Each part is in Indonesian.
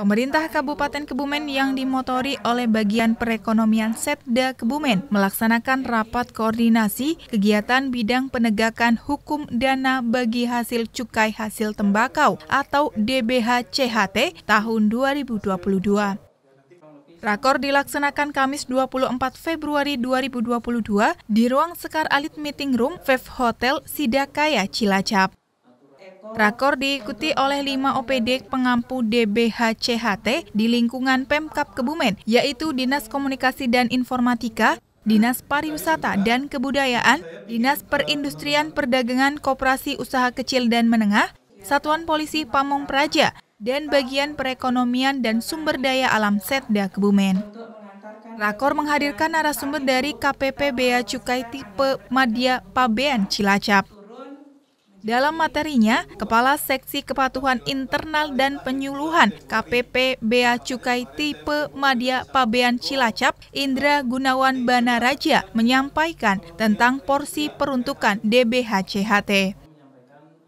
Pemerintah Kabupaten Kebumen yang dimotori oleh bagian perekonomian Setda Kebumen melaksanakan rapat koordinasi kegiatan bidang penegakan hukum dana bagi hasil cukai hasil tembakau atau DBH CHT tahun 2022. Rakor dilaksanakan Kamis 24 Februari 2022 di ruang Sekar Alit Meeting Room Fev Hotel Sidakaya Cilacap. Rakor diikuti oleh lima OPD pengampu DBHCHT di lingkungan Pemkap Kebumen, yaitu Dinas Komunikasi dan Informatika, Dinas Pariwisata dan Kebudayaan, Dinas Perindustrian Perdagangan Koperasi Usaha Kecil dan Menengah, Satuan Polisi Pamong Praja, dan bagian perekonomian dan sumber daya alam Setda Kebumen. Rakor menghadirkan narasumber dari KPP Bea Cukai Tipe Madya Pabean Cilacap. Dalam materinya, Kepala Seksi Kepatuhan Internal dan Penyuluhan KPP Bea Cukai Tipe Madia Pabean Cilacap, Indra Gunawan Banaraja menyampaikan tentang porsi peruntukan DBHCHT.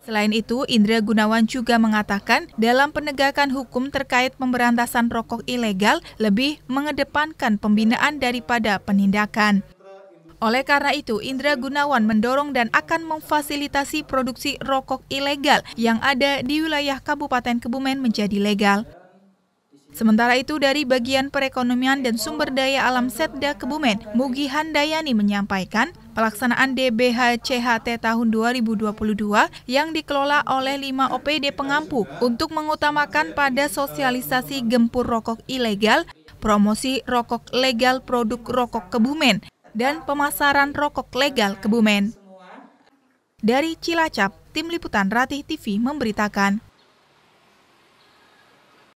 Selain itu, Indra Gunawan juga mengatakan dalam penegakan hukum terkait pemberantasan rokok ilegal lebih mengedepankan pembinaan daripada penindakan. Oleh karena itu, Indra Gunawan mendorong dan akan memfasilitasi produksi rokok ilegal yang ada di wilayah Kabupaten Kebumen menjadi legal. Sementara itu dari bagian perekonomian dan sumber daya alam Setda Kebumen, Mugi Handayani menyampaikan pelaksanaan DBH CHT tahun 2022 yang dikelola oleh 5 OPD pengampu untuk mengutamakan pada sosialisasi gempur rokok ilegal, promosi rokok legal produk rokok Kebumen, dan pemasaran rokok legal Kebumen. Dari Cilacap, Tim Liputan Ratih TV memberitakan.